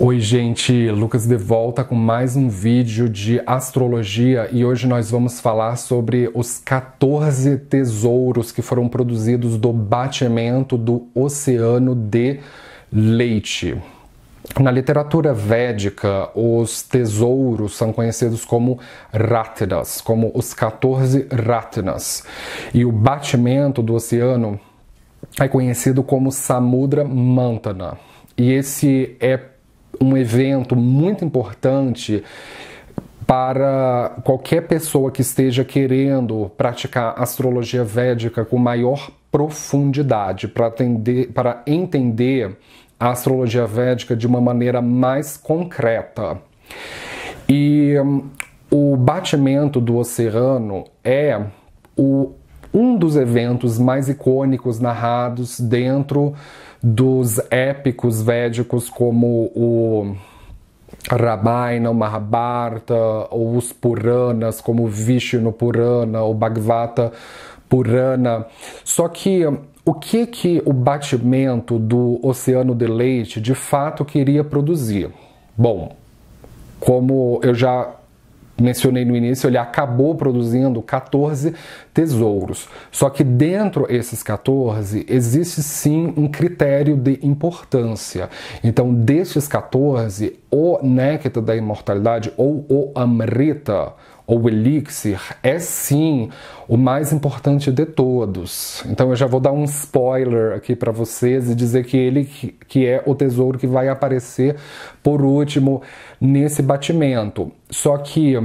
Oi, gente, Lucas de volta com mais um vídeo de astrologia e hoje nós vamos falar sobre os 14 tesouros que foram produzidos do batimento do oceano de leite. Na literatura védica, os tesouros são conhecidos como ratnas, como os 14 ratnas. E o batimento do oceano é conhecido como Samudra Mantana. E esse é um evento muito importante para qualquer pessoa que esteja querendo praticar astrologia védica com maior profundidade, para, atender, para entender a astrologia védica de uma maneira mais concreta. E hum, o batimento do oceano é o um dos eventos mais icônicos narrados dentro dos épicos védicos como o Ramayana, o Mahabharata, ou os Puranas, como Vishnu Purana, o Bhagavata Purana. Só que o que que o batimento do Oceano de Leite de fato queria produzir? Bom, como eu já mencionei no início, ele acabou produzindo 14 tesouros. Só que dentro esses 14 existe sim um critério de importância. Então, destes 14, o néctar da imortalidade ou o amrita ou o Elixir é sim o mais importante de todos. Então eu já vou dar um spoiler aqui para vocês e dizer que ele que é o tesouro que vai aparecer por último nesse batimento. Só que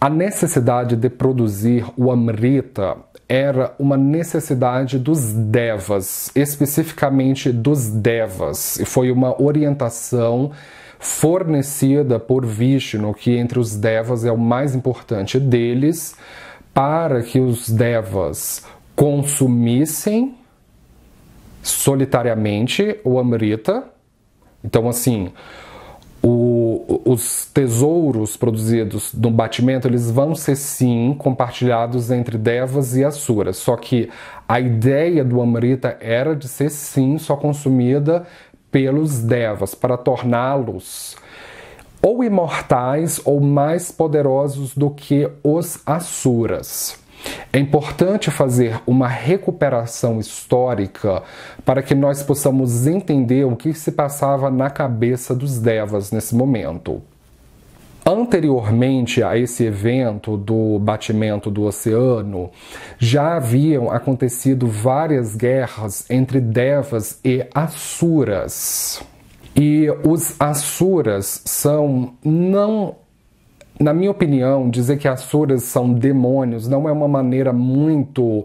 a necessidade de produzir o Amrita era uma necessidade dos devas, especificamente dos devas, e foi uma orientação fornecida por Vishnu, que entre os devas é o mais importante deles, para que os devas consumissem solitariamente o Amrita. Então, assim, o, os tesouros produzidos no batimento eles vão ser sim compartilhados entre devas e asuras. Só que a ideia do Amrita era de ser sim só consumida pelos devas para torná-los ou imortais ou mais poderosos do que os asuras. É importante fazer uma recuperação histórica para que nós possamos entender o que se passava na cabeça dos devas nesse momento. Anteriormente a esse evento do batimento do oceano, já haviam acontecido várias guerras entre Devas e Assuras. E os Assuras são não na minha opinião, dizer que Assuras são demônios não é uma maneira muito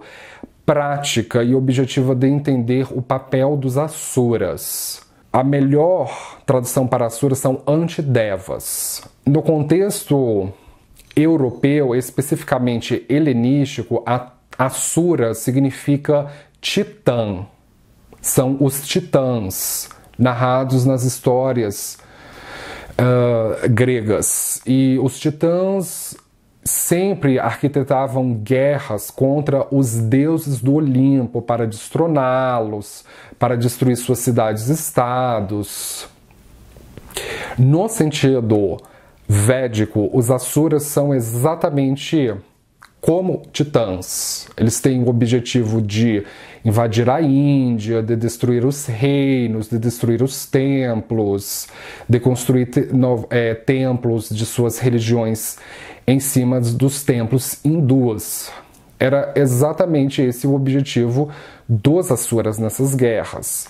prática e objetiva de entender o papel dos Assuras. A melhor tradução para asura são antidevas. No contexto europeu, especificamente helenístico, asura significa titã. São os titãs narrados nas histórias uh, gregas. E os titãs sempre arquitetavam guerras contra os deuses do Olimpo para destroná-los, para destruir suas cidades-estados. No sentido védico, os asuras são exatamente como titãs. Eles têm o objetivo de invadir a Índia, de destruir os reinos, de destruir os templos, de construir é, templos de suas religiões em cima dos templos hindus. Era exatamente esse o objetivo dos Asuras nessas guerras.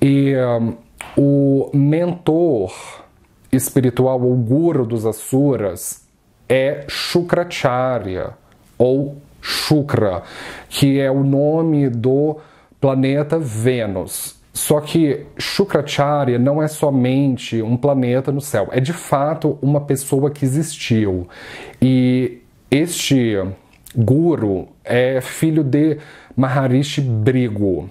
E um, o mentor espiritual ou guru dos Asuras é Shukracharya ou Shukra, que é o nome do planeta Vênus. Só que Shukracharya não é somente um planeta no céu, é de fato uma pessoa que existiu. E este guru é filho de Maharishi Brigo.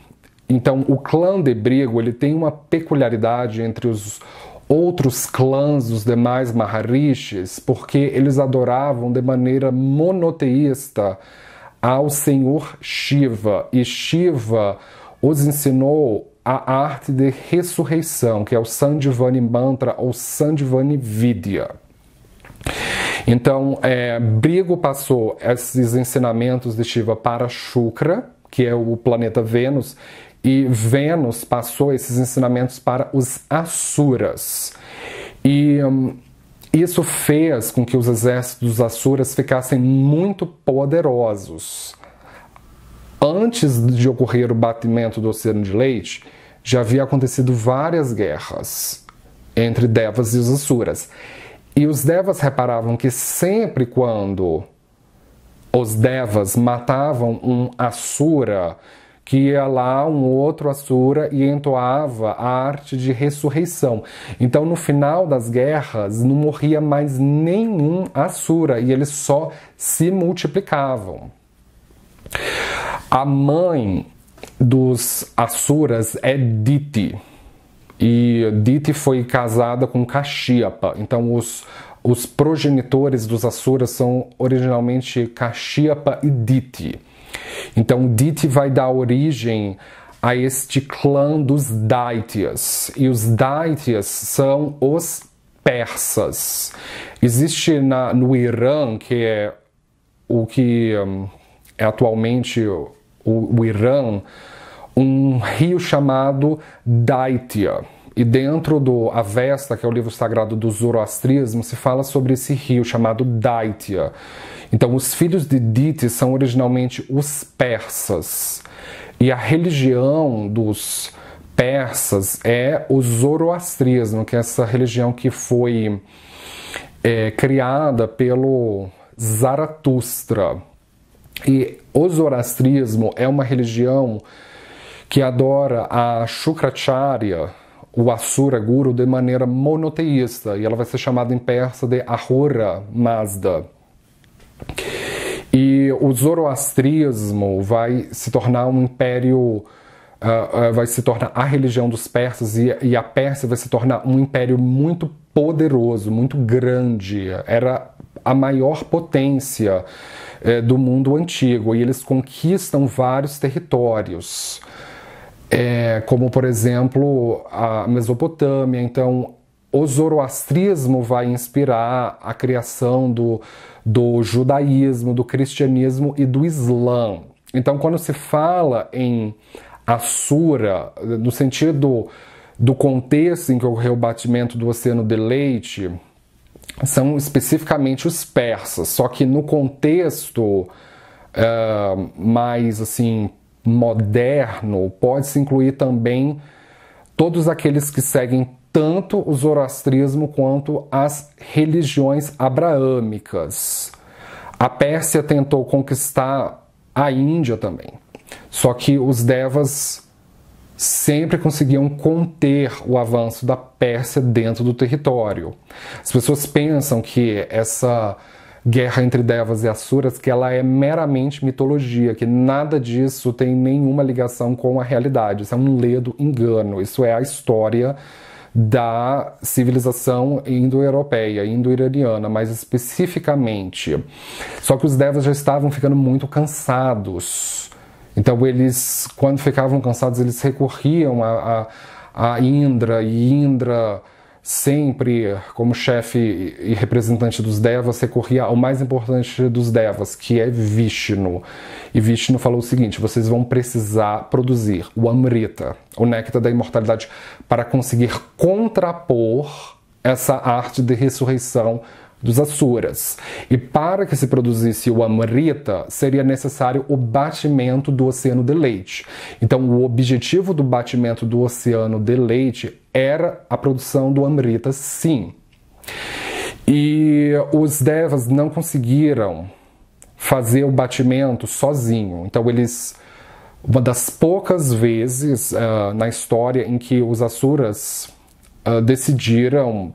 Então, o clã de Brigo ele tem uma peculiaridade entre os outros clãs, os demais Maharishis, porque eles adoravam de maneira monoteísta ao Senhor Shiva. E Shiva os ensinou a arte de ressurreição, que é o Sandivani Mantra ou Sandivani Vidya. Então, é, Brigo passou esses ensinamentos de Shiva para Shukra, que é o planeta Vênus, e Vênus passou esses ensinamentos para os Asuras. E hum, isso fez com que os exércitos dos Asuras ficassem muito poderosos. Antes de ocorrer o batimento do Oceano de Leite, já havia acontecido várias guerras entre Devas e os Asuras. E os Devas reparavam que sempre quando os Devas matavam um Asura, que ia lá um outro assura e entoava a arte de ressurreição. Então, no final das guerras, não morria mais nenhum assura e eles só se multiplicavam. A mãe dos assuras é Diti. E Diti foi casada com Kashyapa. Então, os, os progenitores dos Asuras são originalmente Kashyapa e Diti. Então, Diti vai dar origem a este clã dos Daitias. E os Daitias são os persas. Existe na, no Irã, que é o que hum, é atualmente o, o Irã, um rio chamado Daitia e dentro do Avesta, que é o livro sagrado do zoroastrismo, se fala sobre esse rio chamado Daitya. Então, os filhos de Diti são originalmente os persas. E a religião dos persas é o zoroastrismo, que é essa religião que foi é, criada pelo Zaratustra. E o zoroastrismo é uma religião que adora a Shukracharya, o Asura Guru de maneira monoteísta, e ela vai ser chamada em persa de Ahura Mazda. E o zoroastrismo vai se tornar um império, uh, uh, vai se tornar a religião dos persas, e, e a Pérsia vai se tornar um império muito poderoso, muito grande. Era a maior potência eh, do mundo antigo e eles conquistam vários territórios é, como por exemplo a Mesopotâmia. Então, o zoroastrismo vai inspirar a criação do, do judaísmo, do cristianismo e do islã. Então, quando se fala em Assura, no sentido do contexto em que ocorreu o batimento do Oceano de Leite, são especificamente os persas. Só que no contexto uh, mais assim moderno pode-se incluir também todos aqueles que seguem tanto o zoroastrismo quanto as religiões abraâmicas. A Pérsia tentou conquistar a Índia também, só que os devas sempre conseguiam conter o avanço da Pérsia dentro do território. As pessoas pensam que essa Guerra entre Devas e Asuras, que ela é meramente mitologia, que nada disso tem nenhuma ligação com a realidade. Isso é um ledo engano. Isso é a história da civilização indo-europeia, indo-iraniana, mais especificamente. Só que os devas já estavam ficando muito cansados. Então eles, quando ficavam cansados, eles recorriam a, a, a Indra e Indra sempre, como chefe e representante dos devas, recorria ao mais importante dos devas, que é Vishnu. E Vishnu falou o seguinte: vocês vão precisar produzir o Amrita, o néctar da imortalidade, para conseguir contrapor essa arte de ressurreição dos Asuras. E para que se produzisse o Amrita seria necessário o batimento do Oceano de Leite. Então, o objetivo do batimento do Oceano de Leite era a produção do Amrita, sim. E os devas não conseguiram fazer o batimento sozinho. Então, eles uma das poucas vezes uh, na história em que os Asuras uh, eh, decidiram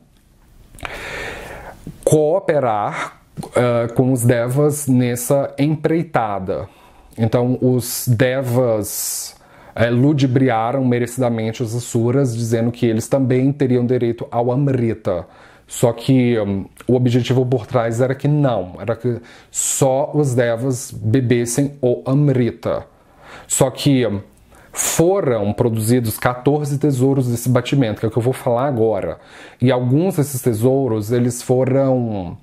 cooperar uh, com os devas nessa empreitada. Então, os devas eh, ludibriaram merecidamente os Asuras, dizendo que eles também teriam direito ao Amrita. Só que um, o objetivo por trás era que não, era que só os Devas bebessem o Amrita. Só que um, foram produzidos 14 tesouros desse batimento, que é o que eu vou falar agora. E alguns desses tesouros, eles foram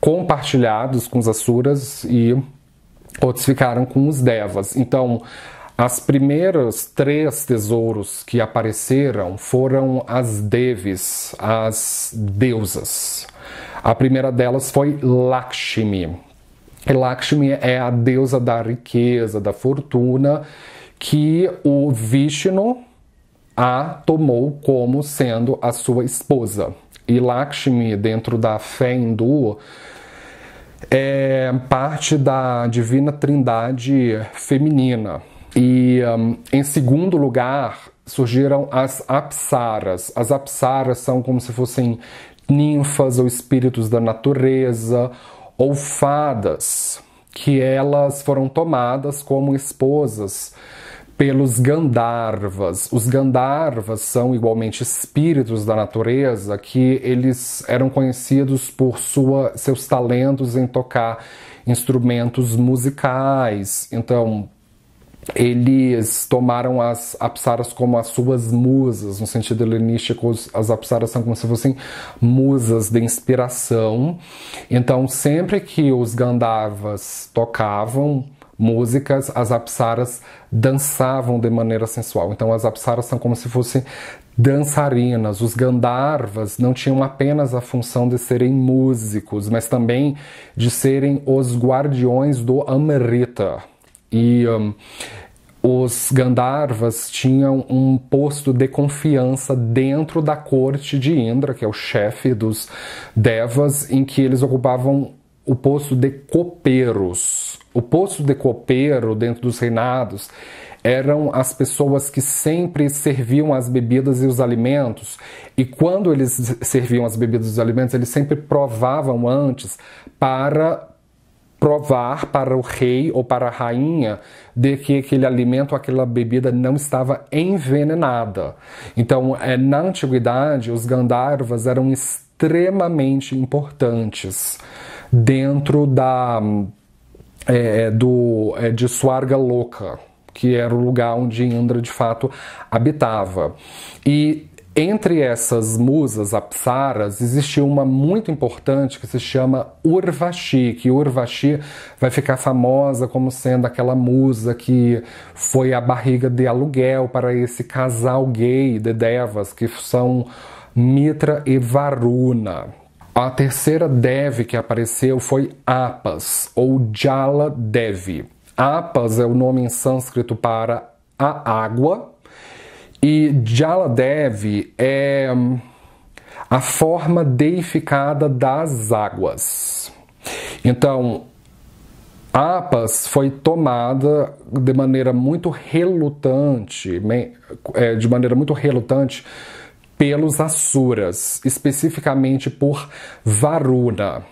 compartilhados com os asuras e outros ficaram com os devas. Então, as primeiras três tesouros que apareceram foram as deves, as deusas. A primeira delas foi Lakshmi. E Lakshmi é a deusa da riqueza, da fortuna que o Vishnu a tomou como sendo a sua esposa. E Lakshmi, dentro da fé hindu, é parte da divina trindade feminina. E um, em segundo lugar, surgiram as apsaras. As apsaras são como se fossem ninfas ou espíritos da natureza ou fadas, que elas foram tomadas como esposas pelos Gandharvas. Os Gandharvas são igualmente espíritos da natureza que eles eram conhecidos por sua, seus talentos em tocar instrumentos musicais. Então, eles tomaram as apsaras como as suas musas, no sentido helenístico, as apsaras são como se fossem musas de inspiração. Então, sempre que os Gandharvas tocavam músicas, as apsaras dançavam de maneira sensual. Então as apsaras são como se fossem dançarinas. Os Gandharvas não tinham apenas a função de serem músicos, mas também de serem os guardiões do Amrita. E um, os Gandharvas tinham um posto de confiança dentro da corte de Indra, que é o chefe dos Devas, em que eles ocupavam o posto de copeiros. O posto de copeiro dentro dos reinados eram as pessoas que sempre serviam as bebidas e os alimentos. E quando eles serviam as bebidas e os alimentos, eles sempre provavam antes para provar para o rei ou para a rainha de que aquele alimento, ou aquela bebida não estava envenenada. Então, é, na antiguidade, os Gandharvas eram extremamente importantes dentro da é, é, do é, de Swarga Louca, que era o lugar onde Indra de fato habitava. E entre essas musas apsaras existia uma muito importante que se chama Urvashi, que Urvashi vai ficar famosa como sendo aquela musa que foi a barriga de aluguel para esse casal gay de Devas, que são Mitra e Varuna. A terceira Dev que apareceu foi Apas, ou Jala Devi. Apas é o nome em sânscrito para a água, e Jala Devi é hum, a forma deificada das águas. Então, Apas foi tomada de maneira muito relutante, é, de maneira muito relutante pelos Asuras, especificamente por Varuna.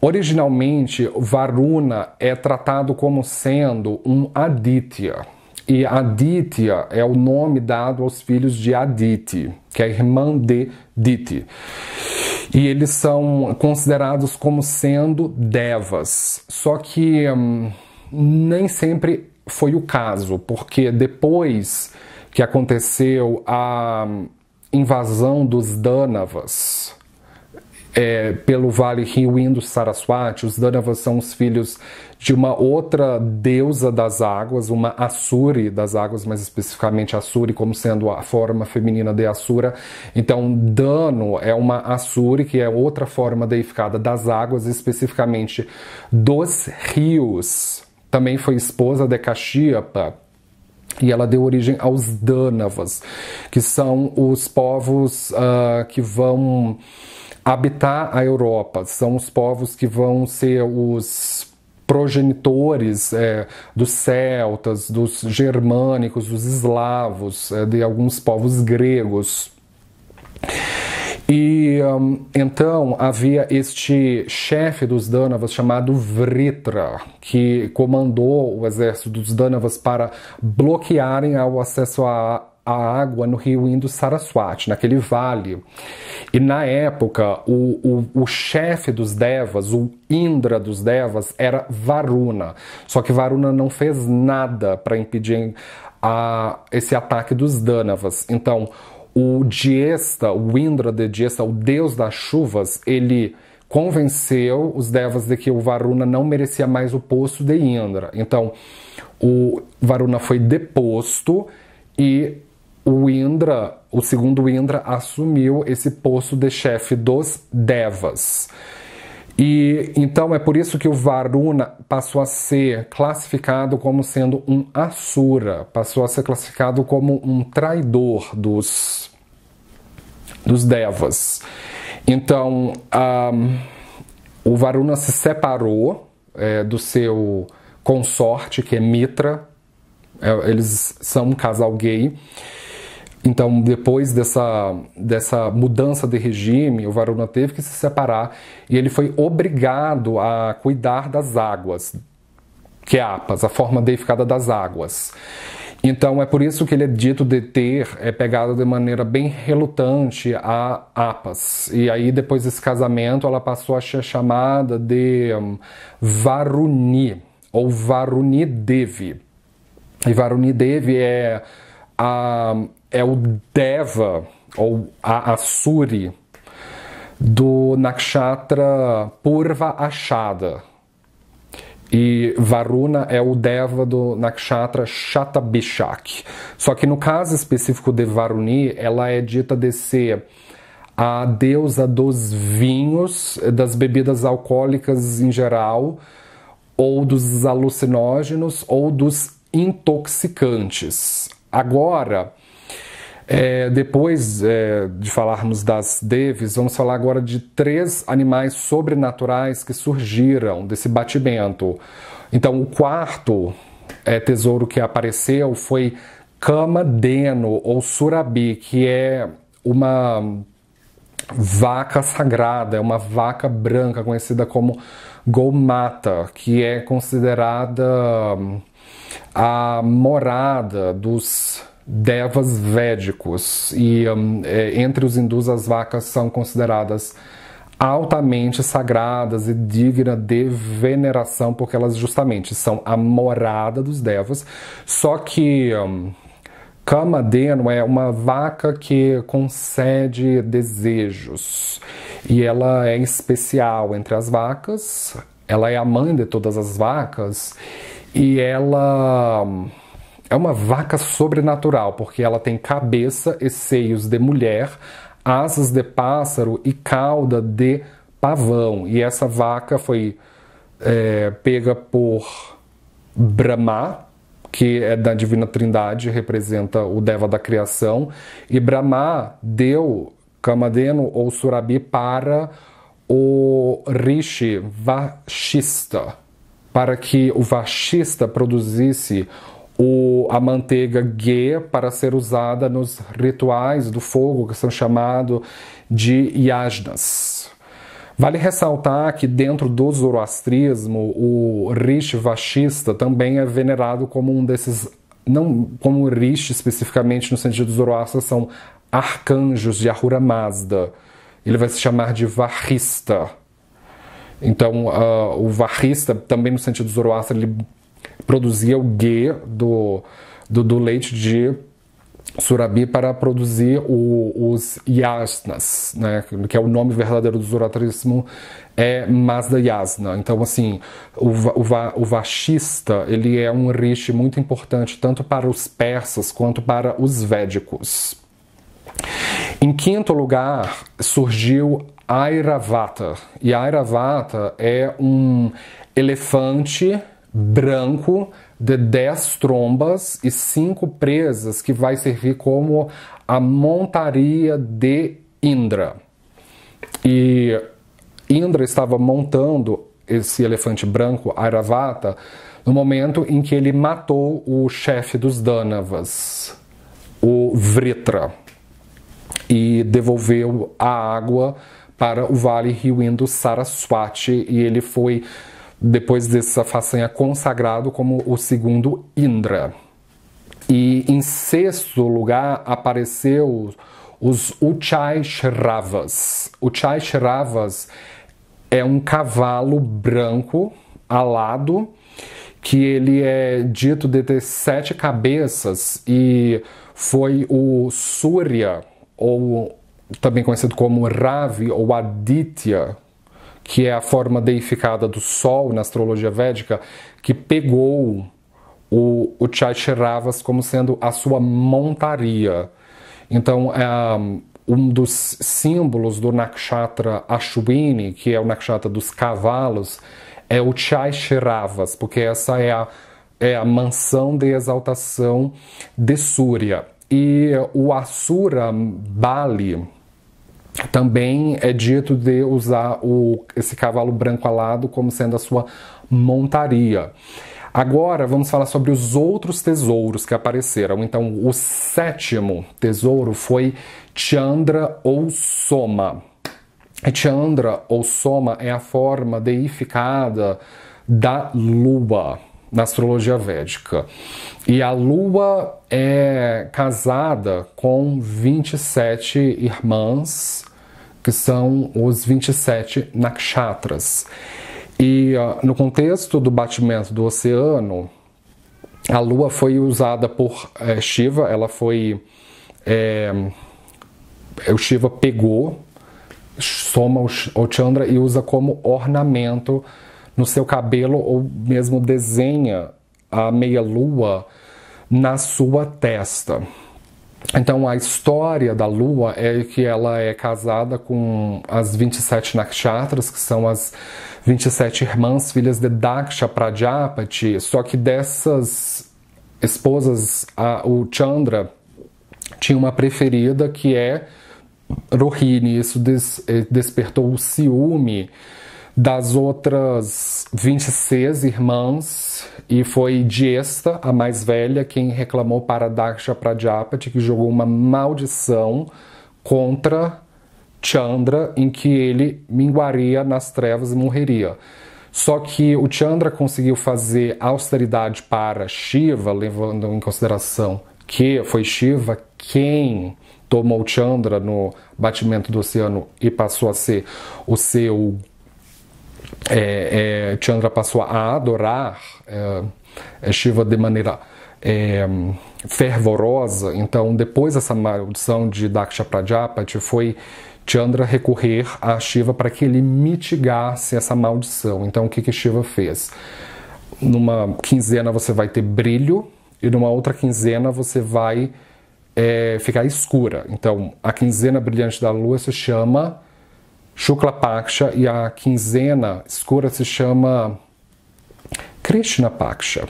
Originalmente, Varuna é tratado como sendo um Aditya. E Aditya é o nome dado aos filhos de Aditi, que é irmã de Diti. E eles são considerados como sendo devas. Só que hum, nem sempre foi o caso, porque depois que aconteceu a invasão dos Danavas é, pelo vale rio Indo-Saraswati. Os Danavas são os filhos de uma outra deusa das águas, uma Asuri das águas, mais especificamente Asuri, como sendo a forma feminina de Asura. Então, Dano é uma Asuri, que é outra forma deificada das águas, especificamente dos rios. Também foi esposa de Kashyapa, e ela deu origem aos Dânavas, que são os povos uh, que vão habitar a Europa, são os povos que vão ser os progenitores é, dos celtas, dos germânicos, dos eslavos, é, de alguns povos gregos. E um, então havia este chefe dos Danavas chamado Vritra, que comandou o exército dos Danavas para bloquearem o acesso à, à água no rio Indo Saraswati, naquele vale. E na época, o, o, o chefe dos Devas, o Indra dos Devas, era Varuna. Só que Varuna não fez nada para impedir a, esse ataque dos Danavas. Então, o Diesta, o Indra de Diesta, o deus das chuvas, ele convenceu os devas de que o Varuna não merecia mais o posto de Indra. Então, o Varuna foi deposto e o Indra, o segundo Indra, assumiu esse posto de chefe dos devas. E então é por isso que o Varuna passou a ser classificado como sendo um Asura, passou a ser classificado como um traidor dos dos devas. Então, um, o Varuna se separou é, do seu consorte, que é Mitra. É, eles são um casal gay. Então, depois dessa, dessa mudança de regime, o Varuna teve que se separar e ele foi obrigado a cuidar das águas, que é Apas, a forma deificada das águas. Então é por isso que ele é dito de ter é pegado de maneira bem relutante a Apas. E aí depois desse casamento ela passou a ser chamada de hum, Varuni ou Varuni Devi. E Varuni Devi é a hum, é o Deva ou a Asuri do Nakshatra Purva Achada, e Varuna é o Deva do Nakshatra Shatabishak. Só que no caso específico de Varuni, ela é dita de ser a deusa dos vinhos, das bebidas alcoólicas em geral, ou dos alucinógenos, ou dos intoxicantes. Agora, é, depois é, de falarmos das deves, vamos falar agora de três animais sobrenaturais que surgiram desse batimento. Então, o quarto é, tesouro que apareceu foi Camadeno ou Surabi, que é uma vaca sagrada, é uma vaca branca conhecida como Gomata, que é considerada hum, a morada dos devas védicos. E um, é, entre os hindus, as vacas são consideradas altamente sagradas e digna de veneração, porque elas justamente são a morada dos devas. Só que. Um, Kamadeno é uma vaca que concede desejos e ela é especial entre as vacas, ela é a mãe de todas as vacas e ela hum, é uma vaca sobrenatural, porque ela tem cabeça e seios de mulher, asas de pássaro e cauda de pavão. E essa vaca foi é, pega por Brahma, que é da Divina Trindade, representa o Deva da criação, e Brahma deu Kamadeno ou Surabi para o Rishi Vashista, para que o Vashista produzisse o, a manteiga Ghe para ser usada nos rituais do fogo, que são chamados de yajnas. Vale ressaltar que dentro do zoroastrismo, o rishi vashista também é venerado como um desses, não como rishi especificamente no sentido zoroastra, são arcanjos de Ahura Mazda. Ele vai se chamar de varrista. Então, uh, o varrista, também no sentido zoroastra, ele produzia o ghee do, do, do leite de Surabi para produzir o, os yasnas, né, que é o nome verdadeiro do zoroastrismo, é Mazda Yasna. Então, assim, o, o, o Vashista, ele é um rishi muito importante tanto para os persas quanto para os védicos. Em quinto lugar, surgiu Airavata. E Airavata é um elefante branco de 10 trombas e cinco presas, que vai servir como a montaria de Indra. E Indra estava montando esse elefante branco, Aravata no momento em que ele matou o chefe dos Danavas, o Vritra, e devolveu a água para o vale rio Indo Saraswati, e ele foi depois dessa façanha, consagrado como o segundo Indra. E em sexto lugar apareceu os Uchai Shravas. é um cavalo branco alado que ele é dito de ter sete cabeças e foi o Surya, ou também conhecido como Ravi ou Aditya, que é a forma deificada do Sol na astrologia védica, que pegou o, o Chaitravas como sendo a sua montaria. Então, é, um dos símbolos do nakshatra Ashwini, que é o nakshatra dos cavalos, é o Chaitravas, porque essa é a, é a mansão de exaltação de Surya. E o Asura Bali, também é dito de usar o, esse cavalo branco alado como sendo a sua montaria. Agora vamos falar sobre os outros tesouros que apareceram. Então, o sétimo tesouro foi Chandra ou Soma. Chandra ou Soma é a forma deificada da lua na astrologia védica. E a lua é casada com 27 irmãs, que são os 27 nakshatras. E uh, no contexto do batimento do oceano, a lua foi usada por é, Shiva, ela foi. É, o Shiva pegou, soma o Chandra e usa como ornamento no seu cabelo ou mesmo desenha a meia-lua na sua testa. Então a história da lua é que ela é casada com as 27 nakshatras, que são as 27 irmãs filhas de Daksha Pradyapati. só que dessas esposas, a, o Chandra tinha uma preferida que é Rohini, isso des, eh, despertou o ciúme das outras 26 irmãs, e foi Diesta, a mais velha, quem reclamou para Daksha Pradyapati, que jogou uma maldição contra Chandra, em que ele minguaria nas trevas e morreria. Só que o Chandra conseguiu fazer austeridade para Shiva, levando em consideração que foi Shiva quem tomou Chandra no batimento do oceano e passou a ser o seu é, é, Chandra passou a adorar é, é, Shiva de maneira é, fervorosa. Então, depois dessa maldição de Daksha Prajapati, foi Chandra recorrer a Shiva para que ele mitigasse essa maldição. Então, o que, que Shiva fez? Numa quinzena você vai ter brilho e numa outra quinzena você vai é, ficar escura. Então, a quinzena brilhante da lua se chama Shukla Paksha e a quinzena escura se chama Krishna Paksha.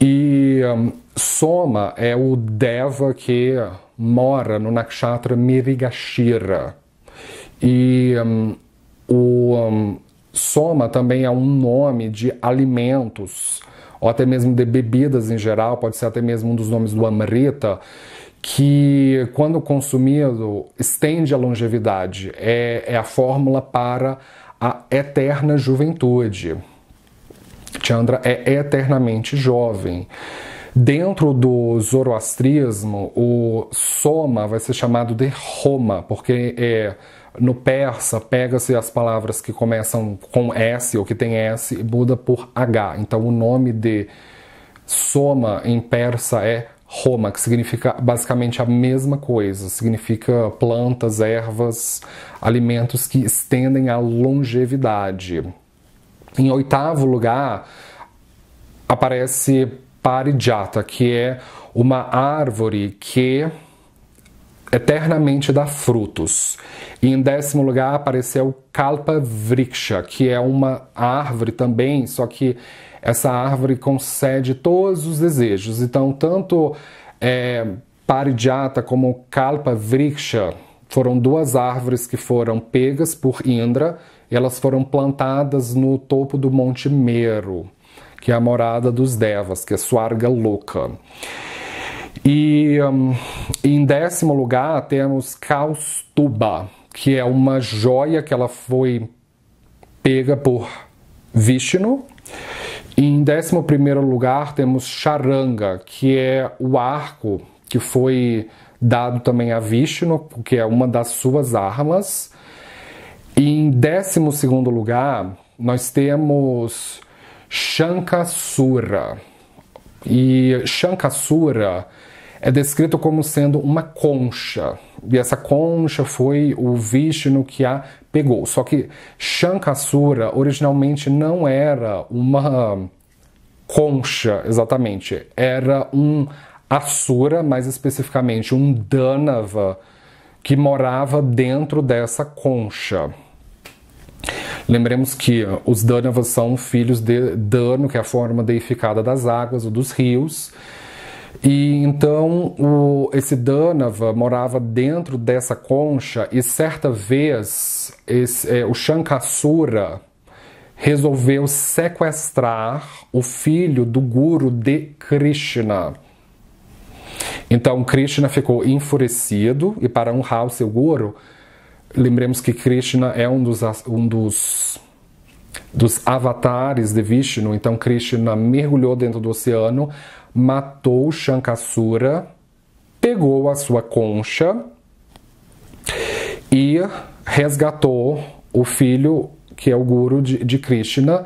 E um, Soma é o Deva que mora no Nakshatra Mirigashira. E um, o um, Soma também é um nome de alimentos, ou até mesmo de bebidas em geral, pode ser até mesmo um dos nomes do Amrita que, quando consumido, estende a longevidade, é, é a fórmula para a eterna juventude. Chandra é eternamente jovem. Dentro do zoroastrismo, o soma vai ser chamado de Roma, porque é, no persa pega-se as palavras que começam com S ou que tem S e muda por H. Então o nome de soma em persa é Roma, que significa basicamente a mesma coisa, significa plantas, ervas, alimentos que estendem a longevidade. Em oitavo lugar, aparece parijata, que é uma árvore que eternamente dá frutos. E em décimo lugar apareceu Kalpa Vriksha, que é uma árvore também, só que essa árvore concede todos os desejos. Então, tanto é, como Kalpa Vriksha foram duas árvores que foram pegas por Indra e elas foram plantadas no topo do Monte Meru, que é a morada dos Devas, que é Swarga Loka. E um, em décimo lugar temos Kaustuba, que é uma joia que ela foi pega por Vishnu em 11 lugar temos Charanga, que é o arco que foi dado também a Vishnu, que é uma das suas armas. E em 12 lugar nós temos Shankasura. E Shankasura é descrito como sendo uma concha. E essa concha foi o Vishnu que a pegou. Só que Shankasura originalmente não era uma concha, exatamente. Era um Asura, mais especificamente um Danava, que morava dentro dessa concha. Lembremos que os Danavas são filhos de Dano, que é a forma deificada das águas ou dos rios, e então o, esse Danava morava dentro dessa concha e certa vez esse, é, o Shankasura resolveu sequestrar o filho do guru de Krishna. Então Krishna ficou enfurecido e para honrar o seu guru, lembremos que Krishna é um dos, um dos dos avatares de Vishnu. Então Krishna mergulhou dentro do oceano matou Shankassura, pegou a sua concha e resgatou o filho que é o guru de, de Krishna.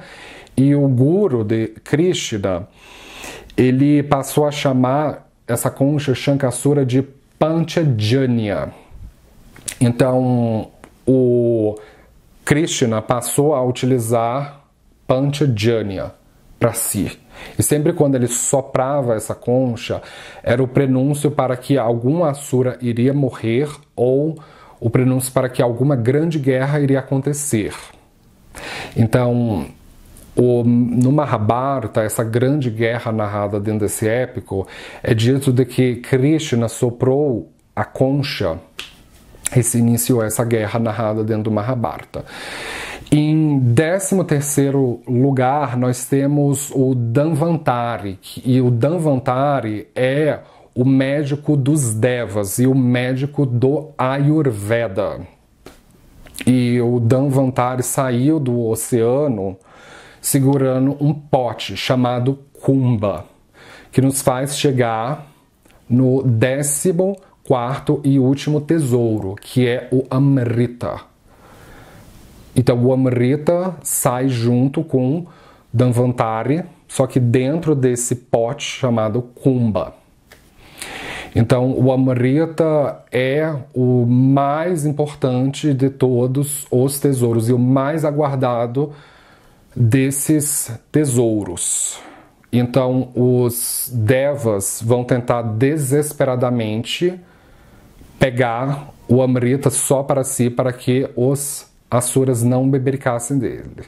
E o guru de Krishna ele passou a chamar essa concha Shankasura de Panchajanya. Então, o Krishna passou a utilizar Panchajanya, para si. E sempre quando ele soprava essa concha, era o prenúncio para que algum Asura iria morrer ou o prenúncio para que alguma grande guerra iria acontecer. Então, o, no Mahabharata, essa grande guerra narrada dentro desse épico, é dito de que Krishna soprou a concha e se iniciou essa guerra narrada dentro do Mahabharata. Em 13º lugar, nós temos o Danvantari, e o Danvantari é o médico dos Devas e o médico do Ayurveda. E o Danvantari saiu do oceano segurando um pote chamado Kumba, que nos faz chegar no décimo quarto e último tesouro, que é o Amrita. Então, o Amrita sai junto com Danvantari, só que dentro desse pote chamado Kumba. Então, o Amrita é o mais importante de todos os tesouros e o mais aguardado desses tesouros. Então, os devas vão tentar desesperadamente pegar o Amrita só para si, para que os as suras não bebericassem dele.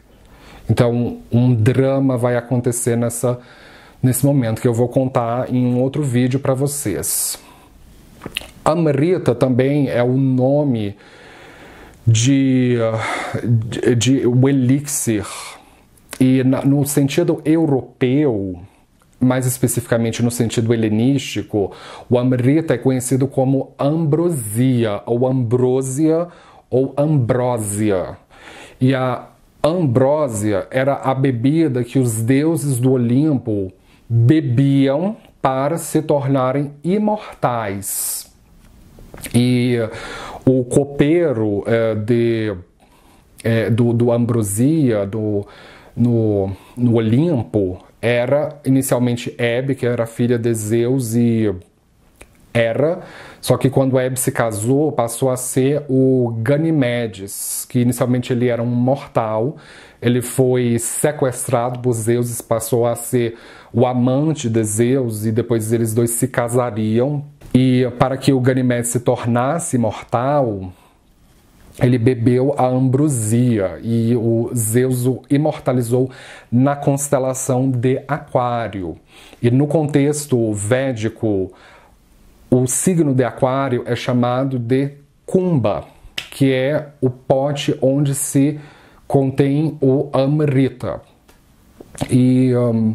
Então, um drama vai acontecer nessa, nesse momento que eu vou contar em um outro vídeo para vocês. Amrita também é o nome de, de, de o elixir. E na, no sentido europeu, mais especificamente no sentido helenístico, o Amrita é conhecido como ambrosia ou ambrosia ou ambrósia. E a ambrósia era a bebida que os deuses do Olimpo bebiam para se tornarem imortais. E o copeiro é, de, é, do, do Ambrosia, do, no, no Olimpo, era inicialmente Hebe, que era filha de Zeus e Hera, só que quando Hebe se casou, passou a ser o Ganymedes, que inicialmente ele era um mortal, ele foi sequestrado por Zeus e passou a ser o amante de Zeus, e depois eles dois se casariam. E para que o Ganymedes se tornasse mortal, ele bebeu a ambrosia e o Zeus o imortalizou na constelação de Aquário. E no contexto védico o signo de Aquário é chamado de Kumba, que é o pote onde se contém o Amrita. E um,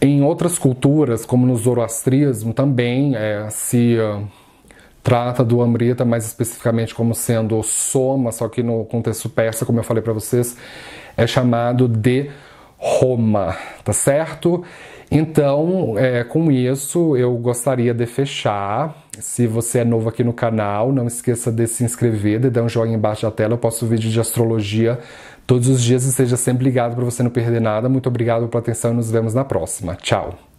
em outras culturas, como no zoroastrismo, também é, se uh, trata do Amrita mais especificamente como sendo o soma, só que no contexto persa, como eu falei para vocês, é chamado de Roma, tá certo? Então, é, com isso, eu gostaria de fechar. Se você é novo aqui no canal, não esqueça de se inscrever, de dar um joinha embaixo da tela. Eu posto vídeo de astrologia todos os dias e seja sempre ligado para você não perder nada. Muito obrigado pela atenção e nos vemos na próxima. Tchau!